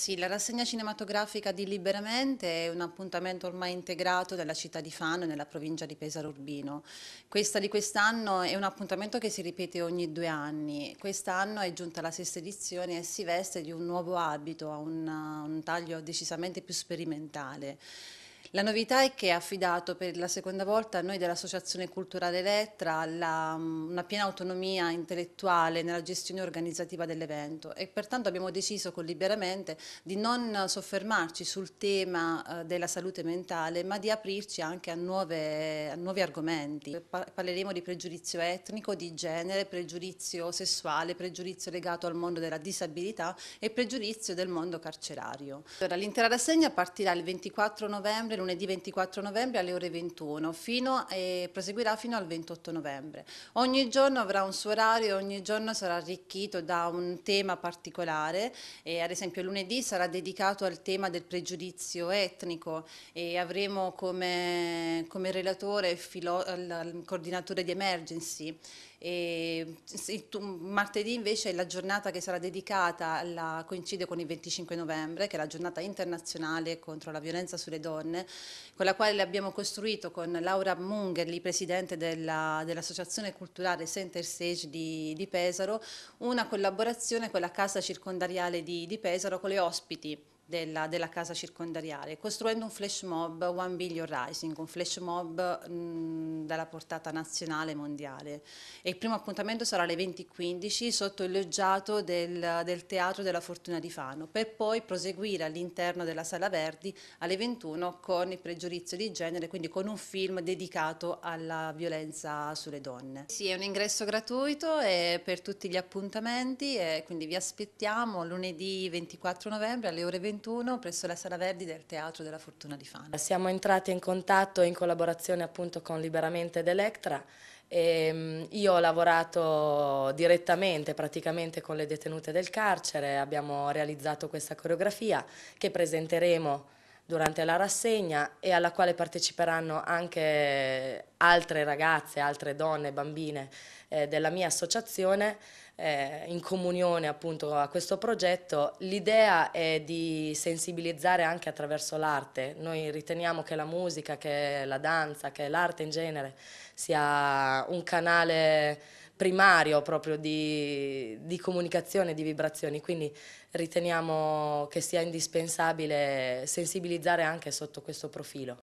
Sì, la rassegna cinematografica di Liberamente è un appuntamento ormai integrato della città di Fano e nella provincia di Pesaro Urbino. Questa di quest'anno è un appuntamento che si ripete ogni due anni. Quest'anno è giunta la sesta edizione e si veste di un nuovo abito, ha un, un taglio decisamente più sperimentale. La novità è che è affidato per la seconda volta a noi dell'Associazione Culturale Elettra la, una piena autonomia intellettuale nella gestione organizzativa dell'evento e pertanto abbiamo deciso con Liberamente di non soffermarci sul tema eh, della salute mentale ma di aprirci anche a, nuove, a nuovi argomenti. Parleremo di pregiudizio etnico, di genere, pregiudizio sessuale, pregiudizio legato al mondo della disabilità e pregiudizio del mondo carcerario. L'intera rassegna partirà il 24 novembre novembre, lunedì 24 novembre alle ore 21 fino, e eh, proseguirà fino al 28 novembre. Ogni giorno avrà un suo orario, ogni giorno sarà arricchito da un tema particolare, e ad esempio lunedì sarà dedicato al tema del pregiudizio etnico e avremo come, come relatore filo, il coordinatore di emergency e martedì invece è la giornata che sarà dedicata alla, coincide con il 25 novembre che è la giornata internazionale contro la violenza sulle donne con la quale abbiamo costruito con Laura Mungherli, presidente dell'Associazione Culturale Center Stage di, di, Pesaro, una collaborazione con la Casa Circondariale di, di Pesaro, con le ospiti della, della, casa circondariale, costruendo un flash mob One Billion Rising, un flash mob mh, dalla portata nazionale e mondiale. E il primo appuntamento sarà alle 20.15 sotto il loggiato del, del, Teatro della Fortuna di Fano, per poi proseguire all'interno della Sala Verdi alle 21 con il pregiudizio di genere, quindi con un film dedicato alla violenza sulle donne. Sì, è un ingresso gratuito per tutti gli appuntamenti, quindi vi aspettiamo lunedì 24 novembre alle ore 21 2021 presso la Sala Verdi del Teatro della Fortuna di Fano. Siamo entrati in contatto in collaborazione appunto con Liberamente ed Electra e io ho lavorato direttamente praticamente con le detenute del carcere, abbiamo realizzato questa coreografia che presenteremo durante la rassegna e alla quale parteciperanno anche altre ragazze, altre donne, bambine eh, della mia associazione eh, in comunione appunto a questo progetto. L'idea è di sensibilizzare anche attraverso l'arte. Noi riteniamo che la musica, che la danza, che l'arte in genere sia un canale primario proprio di, di comunicazione, di vibrazioni, quindi riteniamo che sia indispensabile sensibilizzare anche sotto questo profilo.